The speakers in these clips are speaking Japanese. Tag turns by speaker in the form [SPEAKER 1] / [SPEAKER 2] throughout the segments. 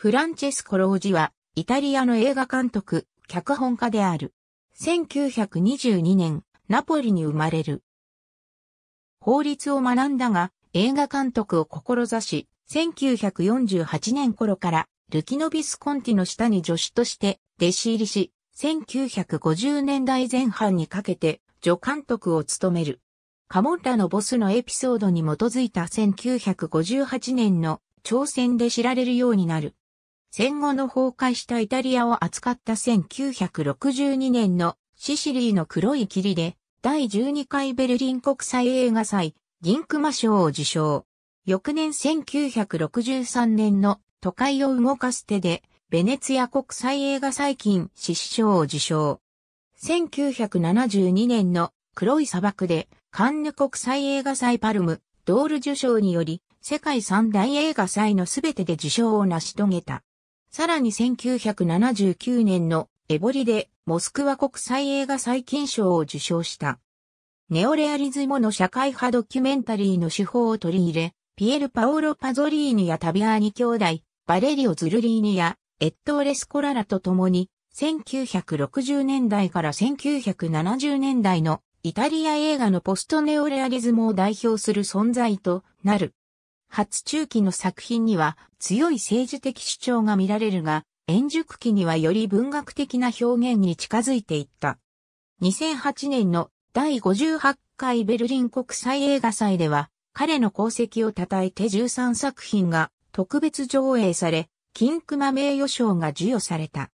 [SPEAKER 1] フランチェスコ・ロージは、イタリアの映画監督、脚本家である。1922年、ナポリに生まれる。法律を学んだが、映画監督を志し、1948年頃から、ルキノビスコンティの下に助手として弟子入りし、1950年代前半にかけて助監督を務める。カモンラのボスのエピソードに基づいた1958年の挑戦で知られるようになる。戦後の崩壊したイタリアを扱った1962年のシシリーの黒い霧で第12回ベルリン国際映画祭銀熊賞を受賞。翌年1963年の都会を動かす手でベネツィア国際映画祭金獅子賞を受賞。1972年の黒い砂漠でカンヌ国際映画祭パルムドール受賞により世界三大映画祭のすべてで受賞を成し遂げた。さらに1979年のエボリでモスクワ国際映画最近賞を受賞した。ネオレアリズムの社会派ドキュメンタリーの手法を取り入れ、ピエル・パオロ・パゾリーニやタビアーニ兄弟、バレリオ・ズルリーニやエットーレ・スコララと共に、1960年代から1970年代のイタリア映画のポストネオレアリズムを代表する存在となる。初中期の作品には強い政治的主張が見られるが、円熟期にはより文学的な表現に近づいていった。2008年の第58回ベルリン国際映画祭では、彼の功績を称えて13作品が特別上映され、金熊名誉賞が授与された。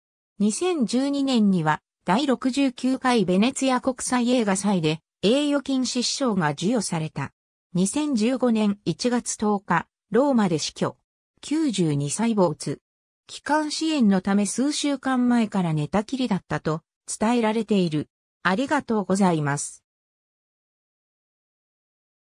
[SPEAKER 1] 2012年には、第69回ベネツィア国際映画祭で、栄誉金失賞が授与された。2015年1月10日、ローマで死去。92歳没。帰還支援のため数週間前から寝たきりだったと伝えられている。ありがとうございます。